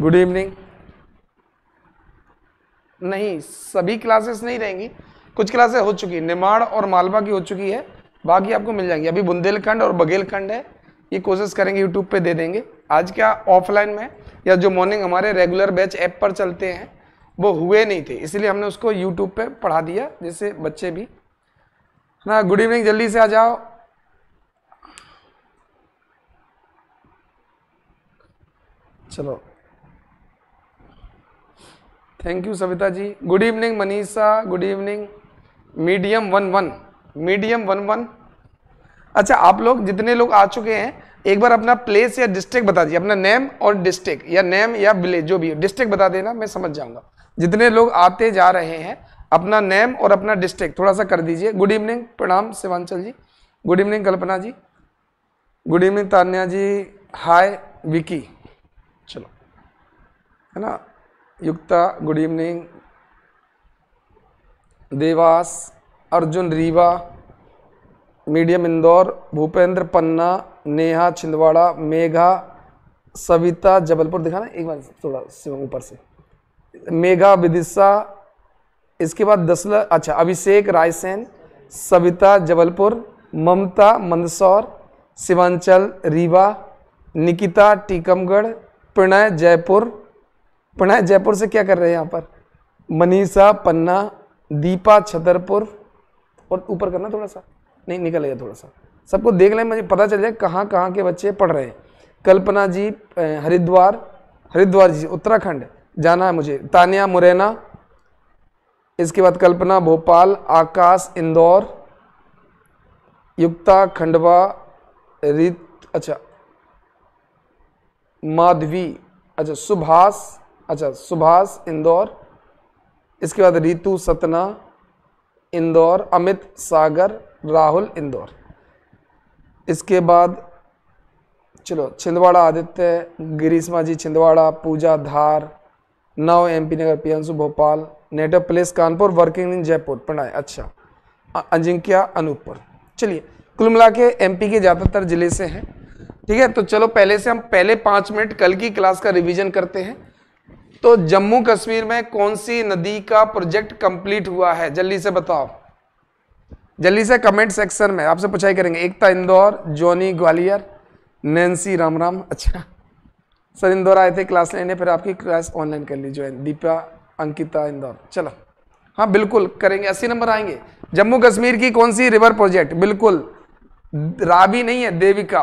good evening नहीं सभी classes नहीं रहेंगी कुछ क्लासेस हो चुकी है निमाड़ और मालवा की हो चुकी है बाकी आपको मिल जाएंगी अभी बुंदेलखंड और बघेलखंड है ये कोशिश करेंगे यूट्यूब पे दे देंगे आज क्या ऑफलाइन में या जो मॉर्निंग हमारे रेगुलर बैच ऐप पर चलते हैं वो हुए नहीं थे इसलिए हमने उसको यूट्यूब पे पढ़ा दिया जिससे बच्चे भी ना गुड इवनिंग जल्दी से आ जाओ चलो thank you Savita ji good evening Manisha good evening medium one one medium one one अच्छा आप लोग जितने लोग आ चुके हैं एक बार अपना प्लेस या डिस्ट्रिक्ट बता दीजिए अपना नेम और डिस्ट्रिक्ट या नेम या विलेज जो भी हो डिस्ट्रिक्ट बता देना मैं समझ जाऊंगा जितने लोग आते जा रहे हैं अपना नेम और अपना डिस्ट्रिक्ट थोड़ा सा कर दीजिए गुड इवनिंग प्रणाम Shivanchal ji good evening Kalpana ji good evening Tanya ji hi Vicky चलो है ना Yukta good evening Dewas Arjun Rewa medium Indore Bhupendra Panna Neha Chhindwara Megha Savita Jabalpur दिखाना एक बार थोड़ा ऊपर से मेघा विदिशा इसके बाद दसल अच्छा अभिषेक रायसेन सविता जबलपुर ममता मंदसौर शिवांचल रीवा निकिता टीकमगढ़ प्रणय जयपुर पढ़ाए जयपुर से क्या कर रहे हैं यहाँ पर मनीषा पन्ना दीपा छतरपुर और ऊपर करना थोड़ा सा नहीं निकलेगा थोड़ा सा सबको देख लें मुझे पता चल जाए कहाँ कहाँ के बच्चे पढ़ रहे हैं कल्पना जी हरिद्वार हरिद्वार जी उत्तराखंड जाना है मुझे तानिया मुरैना इसके बाद कल्पना भोपाल आकाश इंदौर युक्ता खंडवा रित अच्छा माधवी अच्छा सुभाष अच्छा सुभाष इंदौर इसके बाद रितु सतना इंदौर अमित सागर राहुल इंदौर इसके बाद चलो छिंदवाड़ा आदित्य गिरीशमा जी छिंदवाड़ा पूजा धार नव MP Nagar Piyanshu Bhopal native place Kanpur working in Jaipur Pranay अच्छा अजिंक्या अनूपपुर चलिए कुल मिला के एम के ज़्यादातर ज़िले से हैं ठीक है तो चलो पहले से हम पहले पाँच मिनट कल की क्लास का रिवीजन करते हैं तो जम्मू कश्मीर में कौन सी नदी का प्रोजेक्ट कंप्लीट हुआ है जल्दी से बताओ जल्दी से कमेंट सेक्शन में आपसे पूछाई करेंगे एकता इंदौर जॉनी ग्वालियर नैन्सी राम राम अच्छा सर इंदौर आए थे क्लास लेने फिर आपकी क्लास ऑनलाइन कर ली ज्वाइन दीपा अंकिता इंदौर चलो हाँ बिल्कुल करेंगे अस्सी नंबर आएंगे जम्मू कश्मीर की कौन सी रिवर प्रोजेक्ट बिल्कुल राबी नहीं है देविका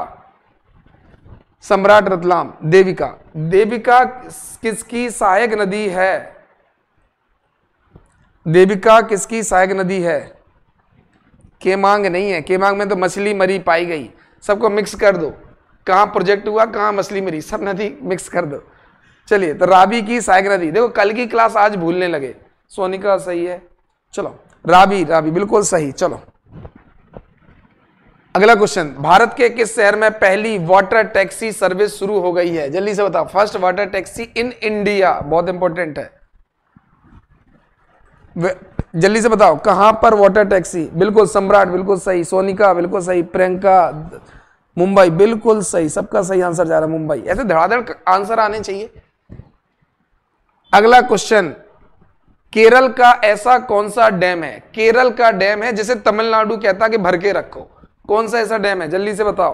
सम्राट रतलाम देविका देविका किसकी सहायक नदी है देविका किसकी सहायक नदी है केमांग नहीं है केमांग में तो मछली मरी पाई गई सबको मिक्स कर दो कहाँ प्रोजेक्ट हुआ कहाँ मछली मरी सब नदी मिक्स कर दो चलिए तो राबी की सहायक नदी देखो कल की क्लास आज भूलने लगे सोनिका सही है चलो राबी राबी बिल्कुल सही चलो अगला क्वेश्चन भारत के किस शहर में पहली वाटर टैक्सी सर्विस शुरू हो गई है जल्दी से बताओ first water taxi in India बहुत इंपॉर्टेंट है जल्दी से बताओ कहां पर वाटर टैक्सी बिल्कुल सम्राट बिल्कुल सही सोनिका बिल्कुल सही प्रियंका मुंबई बिल्कुल सही सबका सही आंसर जा रहा है मुंबई ऐसे धड़ाधड़ आंसर आने चाहिए अगला क्वेश्चन केरल का ऐसा कौन सा डैम है केरल का डैम है जिसे तमिलनाडु कहता कि भर के रखो कौन सा ऐसा डैम है जल्दी से बताओ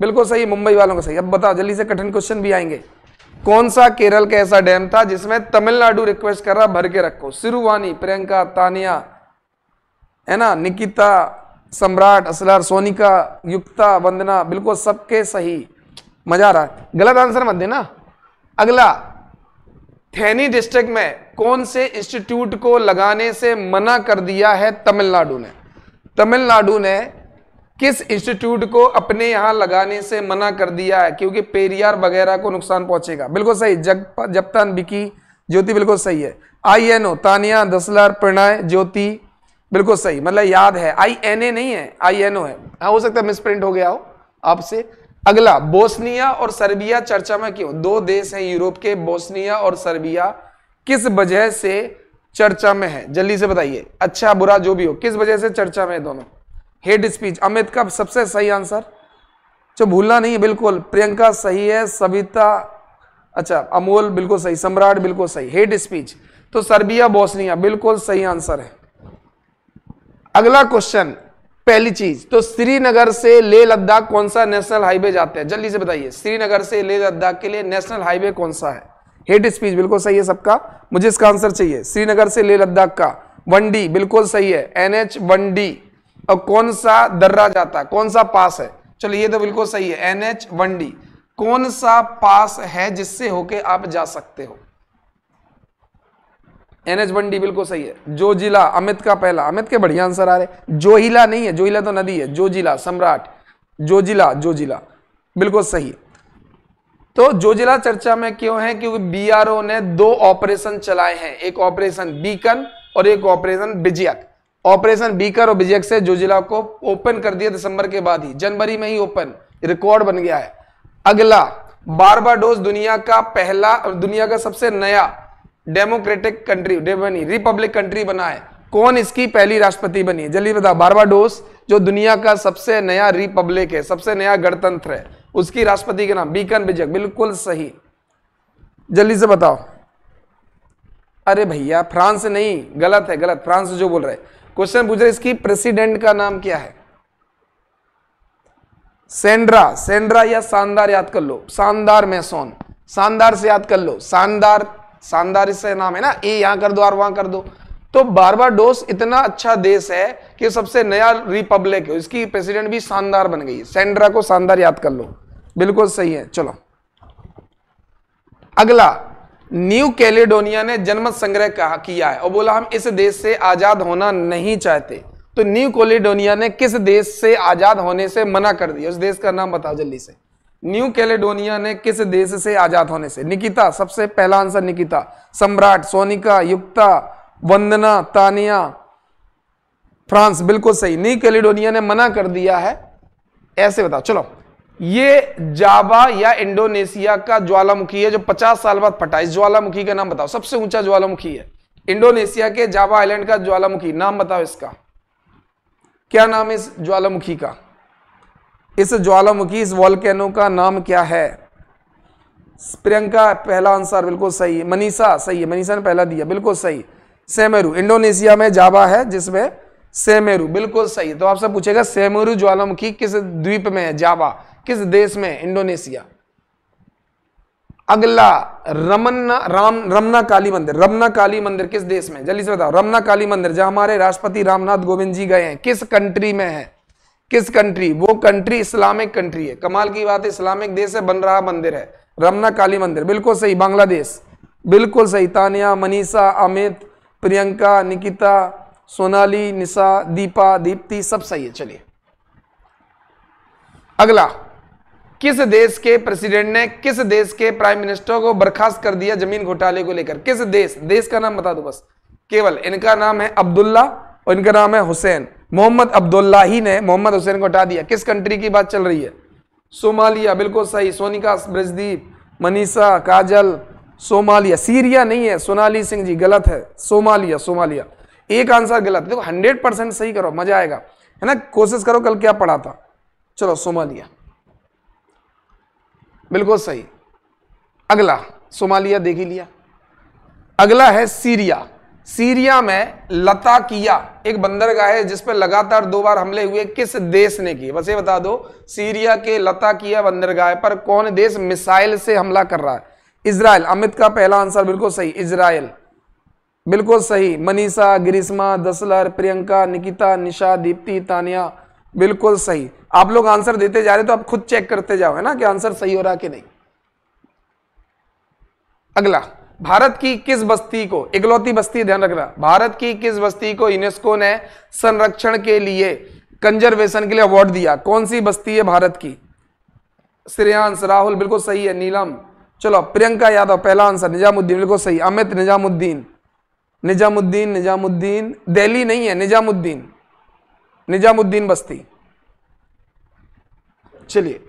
बिल्कुल सही मुंबई वालों का सही अब बताओ जल्दी से कठिन क्वेश्चन भी आएंगे कौन सा केरल का ऐसा डैम था जिसमें तमिलनाडु रिक्वेस्ट कर रहा भर के रखो सिरुवानी प्रियंका तानिया है ना निकिता सम्राट असलार सोनिका युक्ता वंदना बिल्कुल सबके सही मजा आ रहा है गलत आंसर मत देना अगला थैनी डिस्ट्रिक्ट में कौन से इंस्टीट्यूट को लगाने से मना कर दिया है तमिलनाडु ने तमिलनाडु ने किस इंस्टीट्यूट को अपने यहां लगाने से मना कर दिया है क्योंकि पेरियार वगैरह को नुकसान पहुंचेगा बिल्कुल सही जग जपतान बिकी ज्योति बिल्कुल सही है आई एन ओ तानिया दसलर प्रणय ज्योति बिल्कुल सही मतलब याद है आई एन ए नहीं है आई एन ओ है हाँ हो सकता है मिस प्रिंट हो गया हो आपसे अगला बोस्निया और सर्बिया चर्चा में क्यों दो देश हैं यूरोप के बोस्निया और सर्बिया किस वजह से चर्चा में है जल्दी से बताइए अच्छा बुरा जो भी हो किस वजह से चर्चा में है दोनों हेड स्पीच अमित का सबसे सही आंसर जो अच्छा, भूलना नहीं है बिल्कुल प्रियंका सही है सविता अच्छा अमोल बिल्कुल सही सम्राट बिल्कुल सही हेड स्पीच तो सर्बिया बोस्निया बिल्कुल सही आंसर है अगला क्वेश्चन पहली चीज तो श्रीनगर से ले लद्दाख कौन सा नेशनल हाईवे जाते हैं जल्दी से बताइए श्रीनगर से ले लद्दाख के लिए नेशनल हाईवे कौन सा है हेड स्पीच बिल्कुल सही है सबका मुझे इसका आंसर चाहिए श्रीनगर से ले लद्दाख का वन बिल्कुल सही है एन एच वन डी और कौन सा दर्रा जाता कौन सा पास है चलो ये तो बिल्कुल सही है एन एच वन डी कौन सा पास है जिससे होके आप जा सकते हो एन एच वन डी बिल्कुल सही है जो जिला अमित का पहला अमित के बढ़िया आंसर आ रहे जोहिला नहीं है जोहिला तो नदी है जो जिला सम्राट जो जिला जो जिला बिल्कुल सही है तो जो जिला चर्चा में क्यों है क्योंकि बीआरओ ने दो ऑपरेशन चलाए हैं एक ऑपरेशन बीकन और एक ऑपरेशन बिजियक ऑपरेशन बीकर और विजय से जिला को ओपन कर दिया दिसंबर के बाद ही जनवरी में ही ओपन रिकॉर्ड बन गया है अगला बारबाडोस दुनिया का पहला दुनिया का सबसे नया डेमोक्रेटिक कंट्री बनी रिपब्लिक कंट्री बना है कौन इसकी पहली राष्ट्रपति बनी जल्दी बता बारबाडोस जो दुनिया का सबसे नया रिपब्लिक है सबसे नया गणतंत्र है उसकी राष्ट्रपति का नाम बीकन बिजक बिल्कुल सही जल्दी से बताओ अरे भैया फ्रांस नहीं गलत है गलत फ्रांस जो बोल रहे क्वेश्चन पूछ रहे इसकी प्रेसिडेंट का नाम क्या है सेंड्रा सेंड्रा या शानदार याद कर लो शानदार मैसोन शानदार से याद कर लो शानदार शानदार इससे नाम है ना ए यहां कर दो और वहां कर दो तो बारबाडोस इतना अच्छा देश है कि सबसे नया रिपब्लिक है इसकी प्रेसिडेंट भी शानदार बन गई है सेंड्रा को शानदार याद कर लो बिल्कुल सही है चलो अगला न्यू कैलिडोनिया ने जनमत संग्रह कहा किया है और बोला हम इस देश से आजाद होना नहीं चाहते तो न्यू कैलिडोनिया ने किस देश से आजाद होने से मना कर दिया उस देश का नाम बताओ जल्दी से न्यू कैलिडोनिया ने किस देश से आजाद होने से निकिता सबसे पहला आंसर निकिता सम्राट सोनिका युक्ता वंदना तानिया फ्रांस बिल्कुल सही न्यू कैलिडोनिया ने मना कर दिया है ऐसे बताओ चलो ये जावा या इंडोनेशिया का ज्वालामुखी है जो 50 साल बाद फटा इस ज्वालामुखी का नाम बताओ सबसे ऊंचा ज्वालामुखी है इंडोनेशिया के जावा आइलैंड का ज्वालामुखी नाम बताओ इसका क्या नाम है इस ज्वालामुखी का इस ज्वालामुखी इस वॉलकैनो का नाम क्या है प्रियंका पहला आंसर बिल्कुल सही है मनीषा सही है मनीषा ने पहला दिया बिल्कुल सही सेमेरू इंडोनेशिया में जावा है जिसमें सेमेरू बिल्कुल सही तो आपसे पूछेगा सेमेरू ज्वालामुखी किस द्वीप में है जावा किस देश में इंडोनेशिया अगला रमन्ना राम रमना काली मंदिर रमना काली मंदिर किस देश में जल्दी से बताओ रमना काली मंदिर जहां हमारे राष्ट्रपति रामनाथ कोविंद जी गए हैं किस कंट्री में है किस कंट्री वो कंट्री इस्लामिक कंट्री है कमाल की बात है इस्लामिक देश से बन रहा मंदिर है रमना काली मंदिर बिल्कुल सही बांग्लादेश बिल्कुल सही तानिया मनीषा अमित प्रियंका निकिता सोनाली निशा दीपा दीप्ति सब सही है चलिए अगला किस देश के प्रेसिडेंट ने किस देश के प्राइम मिनिस्टर को बर्खास्त कर दिया जमीन घोटाले को लेकर किस देश देश का नाम बता दो बस केवल इनका नाम है अब्दुल्ला और इनका नाम है हुसैन मोहम्मद अब्दुल्ला ही ने मोहम्मद हुसैन को हटा दिया किस कंट्री की बात चल रही है सोमालिया बिल्कुल सही सोनिका ब्रजदीप मनीषा काजल सोमालिया सीरिया नहीं है सोनाली सिंह जी गलत है सोमालिया सोमालिया एक आंसर गलत देखो हंड्रेड परसेंट सही करो मजा आएगा है ना कोशिश करो कल क्या पढ़ा था चलो सोमालिया बिल्कुल सही अगला सोमालिया देख ही लिया अगला है सीरिया सीरिया में लता किया एक बंदरगाह है जिस पर लगातार दो बार हमले हुए किस देश ने किए बस ये बता दो सीरिया के लता किया बंदरगाह पर कौन देश मिसाइल से हमला कर रहा है इसराइल अमित का पहला आंसर बिल्कुल सही इसराइल बिल्कुल सही मनीषा ग्रीष्मा दसलर प्रियंका निकिता निशा दीप्ति तानिया बिल्कुल सही आप लोग आंसर देते जा रहे तो आप खुद चेक करते जाओ है ना कि आंसर सही हो रहा कि नहीं अगला भारत की किस बस्ती को इकलौती बस्ती ध्यान रखना भारत की किस बस्ती को यूनेस्को ने संरक्षण के लिए कंजर्वेशन के लिए अवार्ड दिया कौन सी बस्ती है भारत की श्रेयांश राहुल बिल्कुल सही है नीलम चलो प्रियंका यादव पहला आंसर निजामुद्दीन बिल्कुल सही अमित निजामुद्दीन निजामुद्दीन निजामुद्दीन दिल्ली नहीं है निजामुद्दीन निजामुद्दीन बस्ती चलिए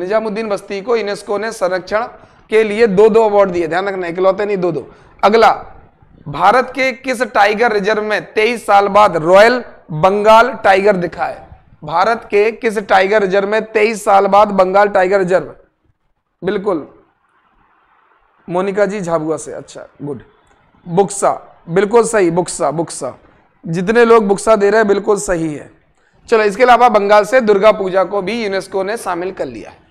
निजामुद्दीन बस्ती को यूनेस्को ने संरक्षण के लिए दो दो अवार्ड दिए ध्यान रखना इकलौते नहीं दो दो अगला भारत के किस टाइगर रिजर्व में तेईस साल बाद रॉयल बंगाल टाइगर दिखा है भारत के किस टाइगर रिजर्व में तेईस साल बाद बंगाल टाइगर रिजर्व बिल्कुल मोनिका जी झाबुआ से अच्छा गुड बुक्सा बिल्कुल सही बुक्सा बुक्सा जितने लोग बुक्सा दे रहे हैं बिल्कुल सही है चलो इसके अलावा बंगाल से दुर्गा पूजा को भी यूनेस्को ने शामिल कर लिया है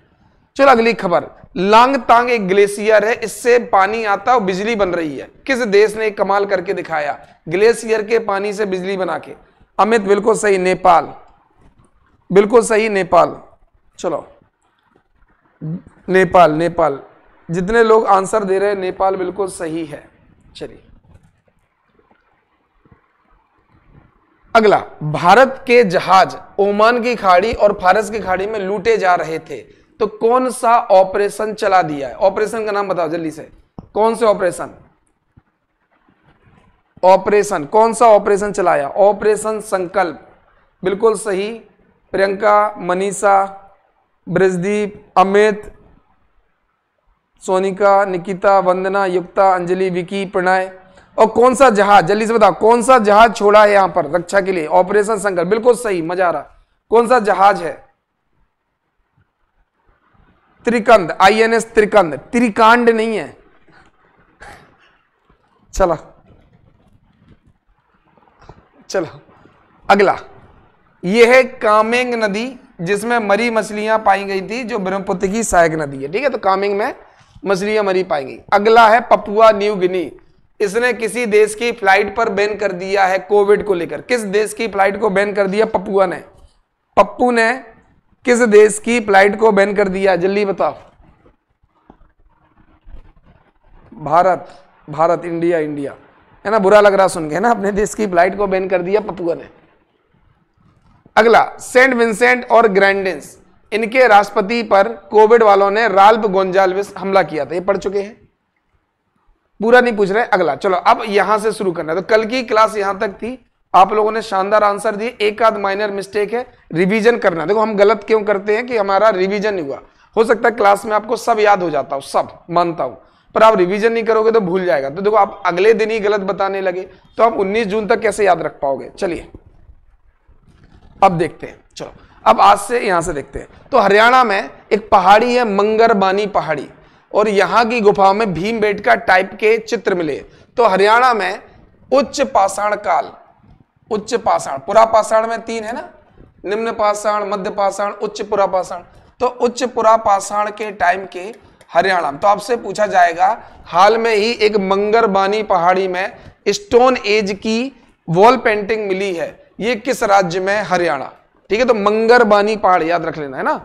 चलो अगली खबर लांग तांग एक ग्लेशियर है इससे पानी आता और बिजली बन रही है किस देश ने कमाल करके दिखाया ग्लेशियर के पानी से बिजली बना के अमित बिल्कुल सही नेपाल बिल्कुल सही नेपाल चलो नेपाल नेपाल जितने लोग आंसर दे रहे हैं नेपाल बिल्कुल सही है चलिए अगला भारत के जहाज ओमान की खाड़ी और फारस की खाड़ी में लूटे जा रहे थे तो कौन सा ऑपरेशन चला दिया है ऑपरेशन का नाम बताओ जल्दी से कौन से ऑपरेशन ऑपरेशन कौन सा ऑपरेशन चलाया ऑपरेशन संकल्प बिल्कुल सही प्रियंका मनीषा ब्रजदीप अमित सोनिका निकिता वंदना युक्ता अंजलि विकी प्रणय और कौन सा जहाज जल्दी से बताओ कौन सा जहाज छोड़ा है यहां पर रक्षा के लिए ऑपरेशन संकल्प बिल्कुल सही मजा आ रहा कौन सा जहाज है त्रिकंद आईएनएस त्रिकंद त्रिकांड नहीं है चलो चलो अगला यह है कामेंग नदी जिसमें मरी मछलियां पाई गई थी जो ब्रह्मपुत्र की सहायक नदी है ठीक है तो कामेंग में मछलियां मरी पाई गई अगला है पपुआ न्यू गिनी इसने किसी देश की फ्लाइट पर बैन कर दिया है कोविड को लेकर किस देश की फ्लाइट को बैन कर दिया पप्पूआ ने पप्पू ने किस देश की फ्लाइट को बैन कर दिया जल्दी बताओ भारत भारत इंडिया इंडिया है ना बुरा लग रहा सुन के ना अपने देश की फ्लाइट को बैन कर दिया पप्पूआ ने अगला सेंट विंसेंट और ग्रैंडेंस इनके राष्ट्रपति पर कोविड वालों ने राल्प गोंजाल्विस हमला किया था ये पढ़ चुके हैं पूरा नहीं पूछ रहे अगला चलो अब यहां से शुरू करना तो कल की क्लास यहां तक थी आप लोगों ने शानदार आंसर दिए एक आध माइनर मिस्टेक है रिवीजन करना देखो हम गलत क्यों करते हैं कि हमारा रिवीजन नहीं हुआ हो सकता है क्लास में आपको सब याद हो जाता हो सब मानता हूं पर आप रिवीजन नहीं करोगे तो भूल जाएगा तो देखो आप अगले दिन ही गलत बताने लगे तो आप 19 जून तक कैसे याद रख पाओगे चलिए अब देखते हैं चलो अब आज से यहां से देखते हैं तो हरियाणा में एक पहाड़ी है मंगरबानी पहाड़ी और यहां की गुफाओं में भीम बेटका टाइप के चित्र मिले तो हरियाणा में उच्च पाषाण काल उच्च पाषाण पुरा पाषाण में तीन है ना निम्न पाषाण मध्य पाषाण उच्च पुरा पाषाण तो उच्च पुरा पाषाण के टाइम के हरियाणा तो आपसे पूछा जाएगा हाल में ही एक मंगरबानी पहाड़ी में स्टोन एज की वॉल पेंटिंग मिली है ये किस राज्य में हरियाणा ठीक है तो मंगरबानी पहाड़ याद रख लेना है ना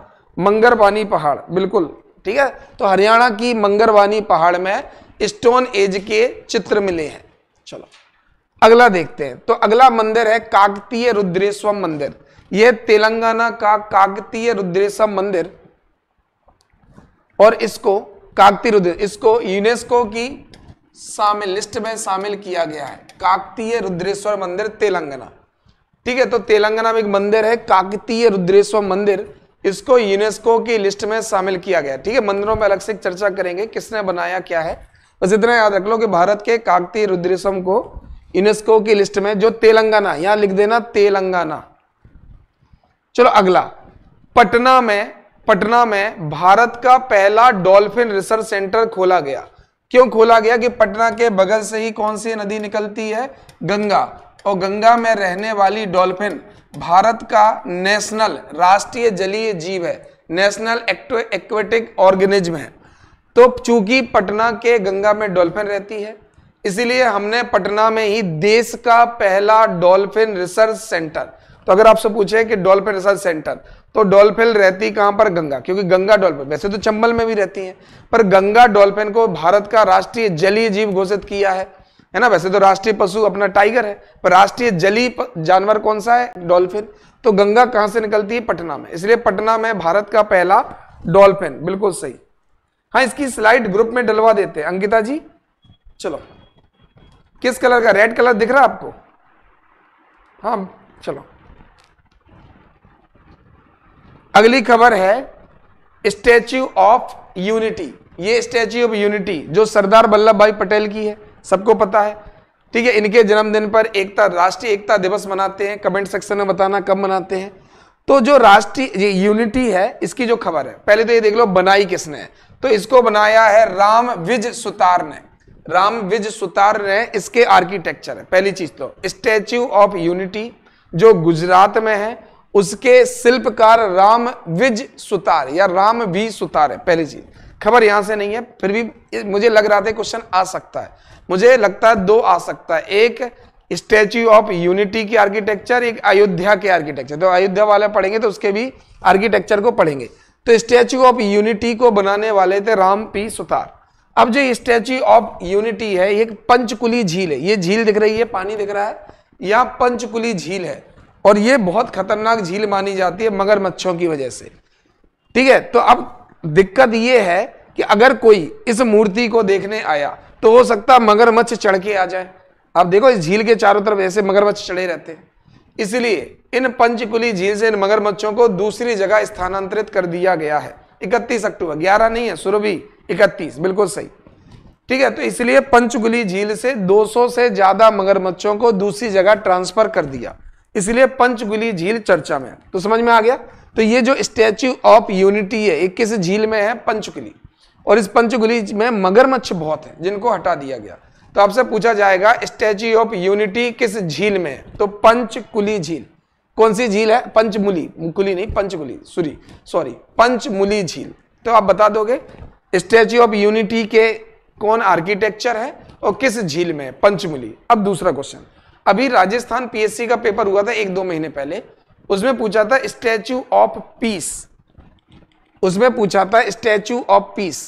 मंगरबानी पहाड़ बिल्कुल ठीक है तो हरियाणा की मंगरवानी पहाड़ में स्टोन एज के चित्र मिले हैं चलो अगला देखते हैं तो अगला मंदिर है काकतीय रुद्रेश्वम मंदिर यह तेलंगाना का काकतीय रुद्रेश्वर मंदिर और इसको काकतीय रुद्र इसको यूनेस्को की शामिल लिस्ट में शामिल किया गया है काकतीय रुद्रेश्वर मंदिर तेलंगाना ठीक है तो तेलंगाना में एक मंदिर है काकतीय रुद्रेश्वर मंदिर इसको यूनेस्को की लिस्ट में शामिल किया गया ठीक है मंदिरों में अलग से चर्चा करेंगे किसने बनाया क्या है बस इतना याद रख लो कि भारत के काकती रुद्रेशम को यूनेस्को की लिस्ट में जो तेलंगाना यहां लिख देना तेलंगाना चलो अगला पटना में पटना में भारत का पहला डॉल्फिन रिसर्च सेंटर खोला गया क्यों खोला गया कि पटना के बगल से ही कौन सी नदी निकलती है गंगा और गंगा में रहने वाली डॉल्फिन भारत का नेशनल राष्ट्रीय जलीय जीव है नेशनल एक्वेटिक ऑर्गेनिज्म है तो चूंकि पटना के गंगा में डॉल्फिन रहती है इसीलिए हमने पटना में ही देश का पहला डॉल्फिन रिसर्च सेंटर तो अगर आपसे पूछे कि डॉल्फिन रिसर्च सेंटर तो डॉल्फिन रहती कहां पर गंगा क्योंकि गंगा डॉल्फिन वैसे तो चंबल में भी रहती है पर गंगा डॉल्फिन को भारत का राष्ट्रीय जलीय जीव घोषित किया है है ना वैसे तो राष्ट्रीय पशु अपना टाइगर है पर राष्ट्रीय जली जानवर कौन सा है डॉल्फिन तो गंगा कहां से निकलती है पटना में इसलिए पटना में भारत का पहला डॉल्फिन बिल्कुल सही हाँ इसकी स्लाइड ग्रुप में डलवा देते हैं अंकिता जी चलो किस कलर का रेड कलर दिख रहा है आपको हाँ चलो अगली खबर है स्टैच्यू ऑफ यूनिटी ये स्टैच्यू ऑफ यूनिटी जो सरदार वल्लभ भाई पटेल की है सबको पता है ठीक है इनके जन्मदिन पर एकता राष्ट्रीय एकता दिवस मनाते हैं कमेंट सेक्शन में बताना कब मनाते हैं तो जो राष्ट्रीय यूनिटी है इसकी जो खबर है पहले तो ये देख लो बनाई किसने है तो इसको बनाया है राम विज सुतार ने राम विज सुतार ने इसके आर्किटेक्चर है पहली चीज तो स्टेच्यू ऑफ यूनिटी जो गुजरात में है उसके शिल्पकार राम विज सुतार या राम वी सुतार है पहली चीज खबर यहां से नहीं है फिर भी मुझे लग रहा था क्वेश्चन आ सकता है मुझे लगता है दो आ सकता है एक स्टैच्यू ऑफ यूनिटी की आर्किटेक्चर एक अयोध्या के आर्किटेक्चर तो अयोध्या वाले पढ़ेंगे तो उसके भी आर्किटेक्चर को पढ़ेंगे तो स्टैच्यू ऑफ यूनिटी को बनाने वाले थे राम पी सुतार अब जो स्टैच्यू ऑफ यूनिटी है ये पंचकुली झील है ये झील दिख रही है पानी दिख रहा है यहाँ पंचकुली झील है और ये बहुत खतरनाक झील मानी जाती है मगर मच्छों की वजह से ठीक है तो अब दिक्कत यह है कि अगर कोई इस मूर्ति को देखने आया तो हो सकता मगरमच्छ चढ़ के आ जाए आप देखो इस झील के चारों तरफ ऐसे मगरमच्छ चढ़े रहते हैं इसलिए इन पंचकुली झील से इन मगरमच्छों को दूसरी जगह स्थानांतरित कर दिया गया है इकतीस अक्टूबर ग्यारह नहीं है सुरभि इकतीस बिल्कुल सही ठीक है तो इसलिए पंचकुली झील से 200 से ज्यादा मगरमच्छों को दूसरी जगह ट्रांसफर कर दिया इसलिए पंचगुली झील चर्चा में तो समझ में आ गया तो ये जो स्टैच्यू ऑफ यूनिटी है एक किस झील में है पंचकुली और इस पंचकुली में मगरमच्छ बहुत है जिनको हटा दिया गया तो आपसे पूछा जाएगा स्टैच्यू ऑफ यूनिटी किस झील में है तो पंचकुली झील कौन सी झील है पंचमुली कुली नहीं पंचकुली सॉरी सॉरी पंचमुली झील तो आप बता दोगे स्टैच्यू ऑफ यूनिटी के कौन आर्किटेक्चर है और किस झील में है पंचमुली अब दूसरा क्वेश्चन अभी राजस्थान पीएससी का पेपर हुआ था एक दो महीने पहले उसमें पूछा था स्टैचू ऑफ पीस उसमें पूछा था स्टैचू ऑफ पीस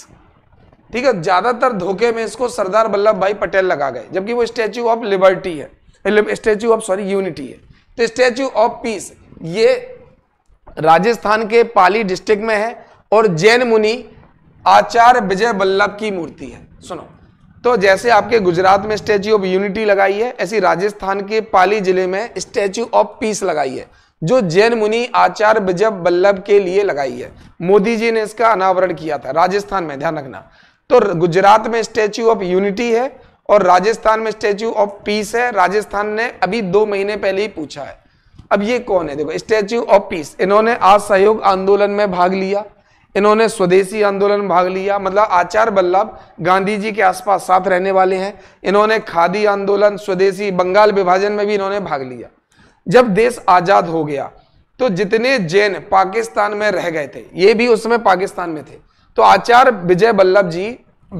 ठीक है ज्यादातर धोखे में इसको सरदार वल्लभ भाई पटेल लगा गए जबकि वो स्टैचू ऑफ लिबर्टी है स्टैचू ऑफ सॉरी यूनिटी है तो स्टैचू ऑफ पीस ये राजस्थान के पाली डिस्ट्रिक्ट में है और जैन मुनि आचार्य विजय वल्लभ की मूर्ति है सुनो तो जैसे आपके गुजरात में स्टैचू ऑफ यूनिटी लगाई है ऐसी राजस्थान के पाली जिले में स्टैचू ऑफ पीस लगाई है जो जैन मुनि आचार्य बजब बल्लभ के लिए लगाई है मोदी जी ने इसका अनावरण किया था राजस्थान में ध्यान रखना तो गुजरात में स्टेच्यू ऑफ यूनिटी है और राजस्थान में स्टेच्यू ऑफ पीस है राजस्थान ने अभी दो महीने पहले ही पूछा है अब ये कौन है देखो स्टेच्यू ऑफ पीस इन्होंने असहयोग आंदोलन में भाग लिया इन्होंने स्वदेशी आंदोलन भाग लिया मतलब आचार्य बल्लभ गांधी जी के आसपास साथ रहने वाले हैं इन्होंने खादी आंदोलन स्वदेशी बंगाल विभाजन में भी इन्होंने भाग लिया जब देश आज़ाद हो गया तो जितने जैन पाकिस्तान में रह गए थे ये भी उस समय पाकिस्तान में थे तो आचार्य विजय बल्लभ जी